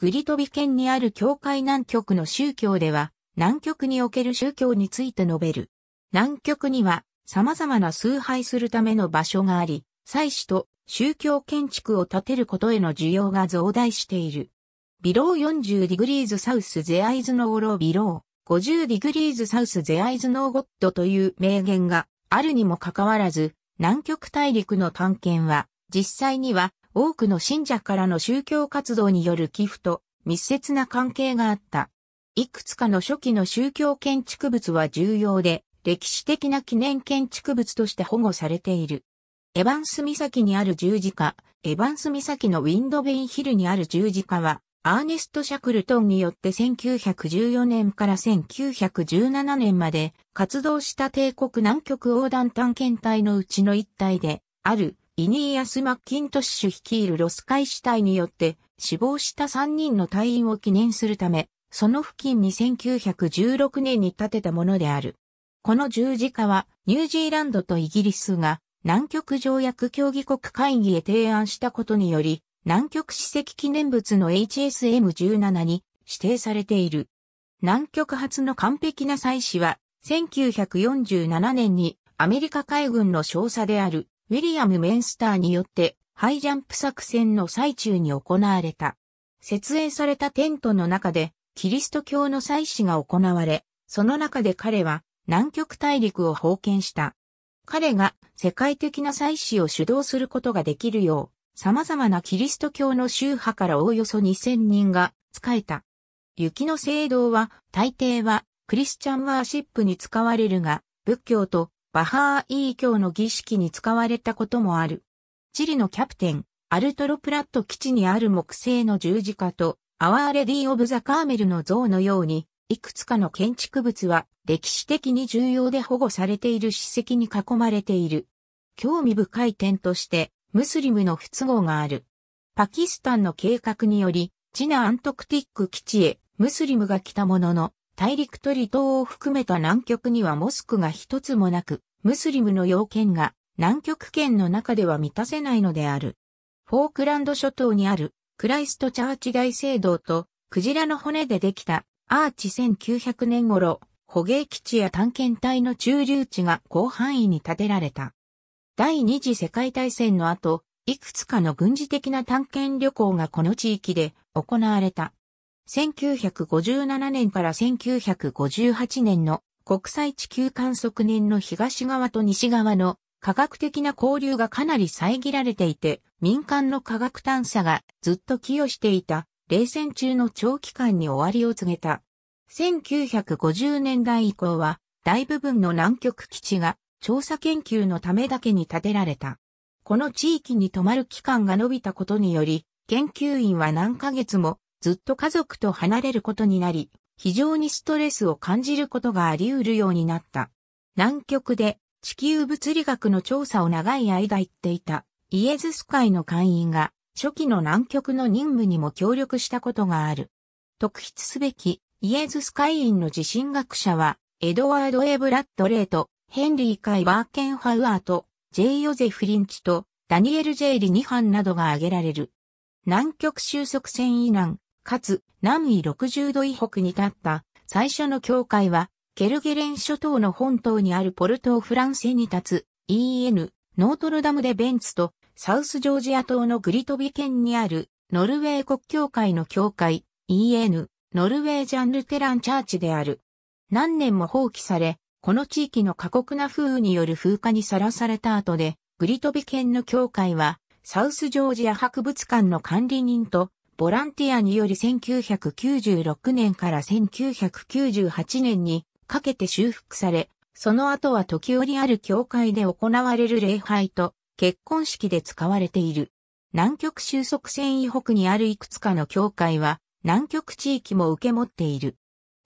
グリトビ県にある教会南極の宗教では、南極における宗教について述べる。南極には様々な崇拝するための場所があり、祭祀と宗教建築を建てることへの需要が増大している。ビロー40ディグリーズサウスゼアイズノーロービロー50ディグリーズサウスゼアイズノーゴッドという名言があるにもかかわらず、南極大陸の探検は実際には多くの信者からの宗教活動による寄付と密接な関係があった。いくつかの初期の宗教建築物は重要で、歴史的な記念建築物として保護されている。エヴァンス岬にある十字架、エヴァンス岬のウィンドベインヒルにある十字架は、アーネスト・シャクルトンによって1914年から1917年まで活動した帝国南極横断探検隊のうちの一体で、あるイニーアス・マッキントッシュ率いるロス海支隊によって死亡した3人の隊員を記念するため、その付近に1916年に建てたものである。この十字架はニュージーランドとイギリスが南極条約協議国会議へ提案したことにより、南極史跡記念物の HSM17 に指定されている。南極発の完璧な祭祀は1947年にアメリカ海軍の少佐であるウィリアム・メンスターによってハイジャンプ作戦の最中に行われた。設営されたテントの中でキリスト教の祭祀が行われ、その中で彼は南極大陸を封建した。彼が世界的な祭祀を主導することができるよう、様々なキリスト教の宗派からおおよそ2000人が仕えた。雪の聖堂は大抵はクリスチャンワーシップに使われるが、仏教とバハーイー教の儀式に使われたこともある。チリのキャプテン、アルトロプラット基地にある木製の十字架と、アワーレディー・オブ・ザ・カーメルの像のように、いくつかの建築物は歴史的に重要で保護されている史跡に囲まれている。興味深い点として、ムスリムの不都合がある。パキスタンの計画により、ジナ・アントクティック基地へムスリムが来たものの、大陸と離島を含めた南極にはモスクが一つもなく、ムスリムの要件が南極圏の中では満たせないのである。フォークランド諸島にあるクライストチャーチ大聖堂とクジラの骨でできたアーチ1900年頃、捕鯨基地や探検隊の駐留地が広範囲に建てられた。第二次世界大戦の後、いくつかの軍事的な探検旅行がこの地域で行われた。1957年から1958年の国際地球観測年の東側と西側の科学的な交流がかなり遮られていて、民間の科学探査がずっと寄与していた冷戦中の長期間に終わりを告げた。1950年代以降は大部分の南極基地が調査研究のためだけに建てられた。この地域に泊まる期間が延びたことにより、研究員は何ヶ月もずっと家族と離れることになり、非常にストレスを感じることがあり得るようになった。南極で地球物理学の調査を長い間言っていたイエズス会の会員が初期の南極の任務にも協力したことがある。特筆すべきイエズス会員の地震学者はエドワード・エブラッド・レイとヘンリー・カイ・バーケンハウアーとジェイ・ヨゼフ・リンチとダニエル・ジェイリ・ニハンなどが挙げられる。南極収束船以南、かつ南緯60度以北に立った最初の教会は、ケルゲレン諸島の本島にあるポルトーフランセに立つ EN ノートルダムでベンツとサウスジョージア島のグリトビ県にあるノルウェー国教会の教会 EN ノルウェージャンルテランチャーチである。何年も放棄され、この地域の過酷な風雨による風化にさらされた後で、グリトビ県の教会は、サウスジョージア博物館の管理人とボランティアにより1996年から1998年にかけて修復され、その後は時折ある教会で行われる礼拝と結婚式で使われている。南極収束線以北にあるいくつかの教会は南極地域も受け持っている。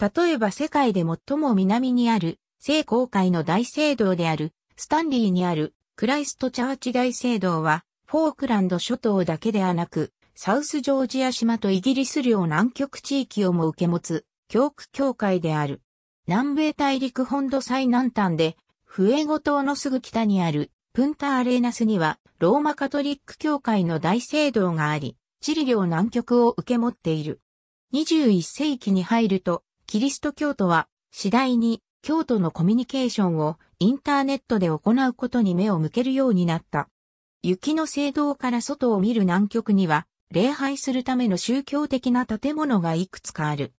例えば世界で最も南にある聖公会の大聖堂であるスタンリーにあるクライストチャーチ大聖堂はフォークランド諸島だけではなくサウスジョージア島とイギリス領南極地域をも受け持つ、教区協会である。南米大陸本土最南端で、フエゴ島のすぐ北にある、プンタアレーナスには、ローマカトリック教会の大聖堂があり、地理領南極を受け持っている。21世紀に入ると、キリスト教徒は、次第に、教徒のコミュニケーションをインターネットで行うことに目を向けるようになった。雪の聖堂から外を見る南極には、礼拝するための宗教的な建物がいくつかある。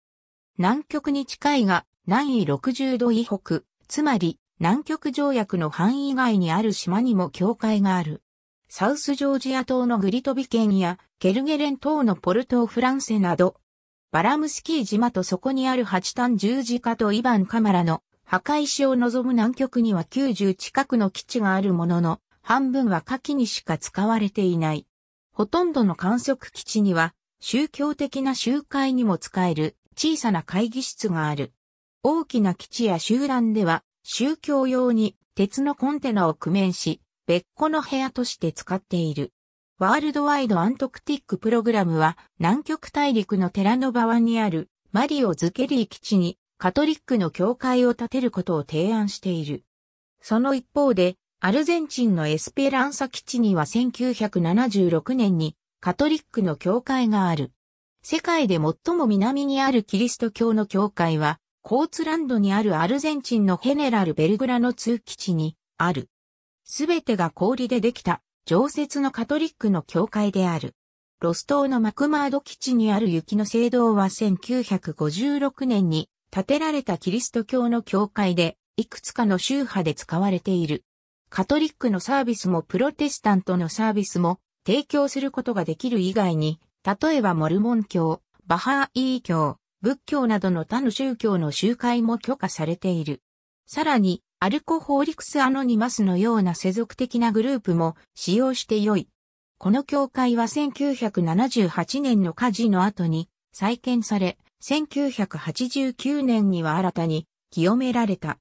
南極に近いが、南緯60度以北、つまり南極条約の範囲外にある島にも教会がある。サウスジョージア島のグリトビ県やケルゲレン島のポルトーフランセなど、バラムスキー島とそこにある八端十字架とイバンカマラの墓石を望む南極には90近くの基地があるものの、半分は火器にしか使われていない。ほとんどの観測基地には、宗教的な集会にも使える小さな会議室がある。大きな基地や集団では、宗教用に鉄のコンテナを工面し、別個の部屋として使っている。ワールドワイドアントクティックプログラムは南極大陸の寺の場にあるマリオ・ズケリー基地にカトリックの教会を建てることを提案している。その一方でアルゼンチンのエスペランサ基地には1976年にカトリックの教会がある。世界で最も南にあるキリスト教の教会は、コーツランドにあるアルゼンチンのヘネラル・ベルグラの通基地にある。すべてが氷でできた常設のカトリックの教会である。ロストーのマクマード基地にある雪の聖堂は1956年に建てられたキリスト教の教会で、いくつかの宗派で使われている。カトリックのサービスもプロテスタントのサービスも提供することができる以外に、例えばモルモン教、バハーイー教、仏教などの他の宗教の集会も許可されている。さらに、アルコホーリクスアノニマスのような世俗的なグループも使用して良い。この教会は1978年の火事の後に再建され、1989年には新たに清められた。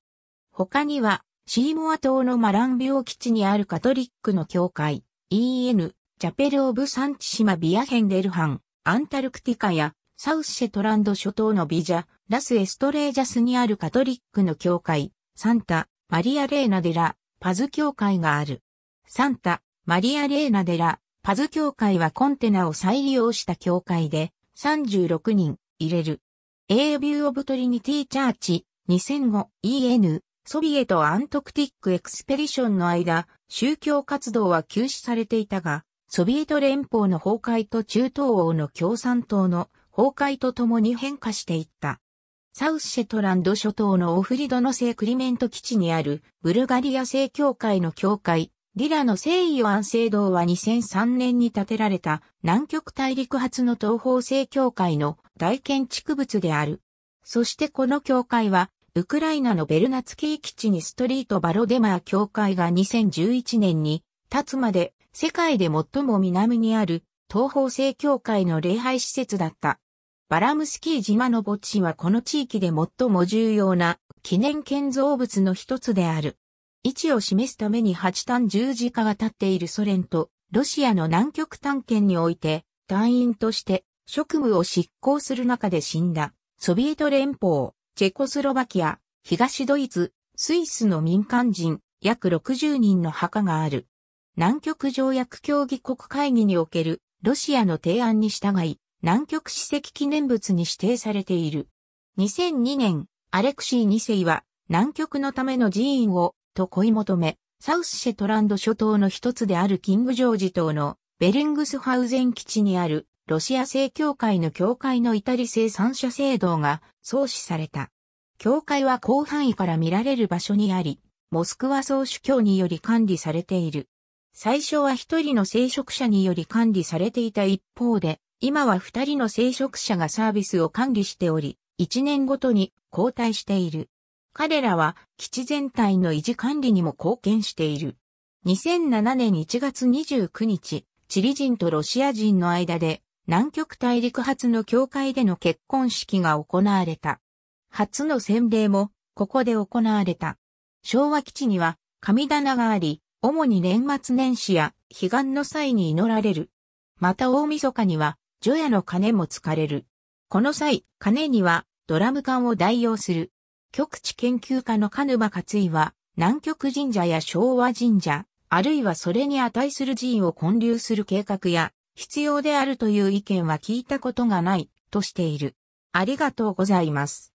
他にはシーモア島のマラン病基地にあるカトリックの教会、EN、チャペル・オブ・サンチシマ・ビア・ヘンデルハン、アンタルクティカや、サウスシェトランド諸島のビジャ、ラス・エストレージャスにあるカトリックの教会、サンタ、マリア・レーナ・デラ、パズ教会がある。サンタ、マリア・レーナ・デラ、パズ教会はコンテナを再利用した教会で、36人入れる。A View of Trinity Church 2005 EN ソビエト・アントクティック・エクスペディションの間、宗教活動は休止されていたが、ソビエト連邦の崩壊と中東欧の共産党の崩壊とともに変化していった。サウスシェトランド諸島のオフリドの聖クリメント基地にあるブルガリア正教会の教会、リラの聖イア安聖堂は2003年に建てられた南極大陸発の東方正教会の大建築物である。そしてこの教会はウクライナのベルナツキー基地にストリートバロデマー教会が2011年に、立つまで世界で最も南にある東方正教会の礼拝施設だった。バラムスキー島の墓地はこの地域で最も重要な記念建造物の一つである。位置を示すために八単十字架が立っているソ連とロシアの南極探検において隊員として職務を執行する中で死んだソビエト連邦。チェコスロバキア、東ドイツ、スイスの民間人、約60人の墓がある。南極条約協議国会議におけるロシアの提案に従い、南極史跡記念物に指定されている。2002年、アレクシー2世は南極のための寺院をと恋求め、サウスシェトランド諸島の一つであるキングジョージ島のベリングスハウゼン基地にあるロシア正教会の教会の至り製三者聖堂が創始された。教会は広範囲から見られる場所にあり、モスクワ総主教により管理されている。最初は一人の聖職者により管理されていた一方で、今は二人の聖職者がサービスを管理しており、一年ごとに交代している。彼らは基地全体の維持管理にも貢献している。2007年1月29日、チリ人とロシア人の間で南極大陸初の教会での結婚式が行われた。初の洗礼も、ここで行われた。昭和基地には、神棚があり、主に年末年始や、悲願の際に祈られる。また大晦日には、除夜の鐘も使われる。この際、鐘には、ドラム缶を代用する。極地研究家のカヌバ勝井は、南極神社や昭和神社、あるいはそれに値する寺院を建立する計画や、必要であるという意見は聞いたことがないとしている。ありがとうございます。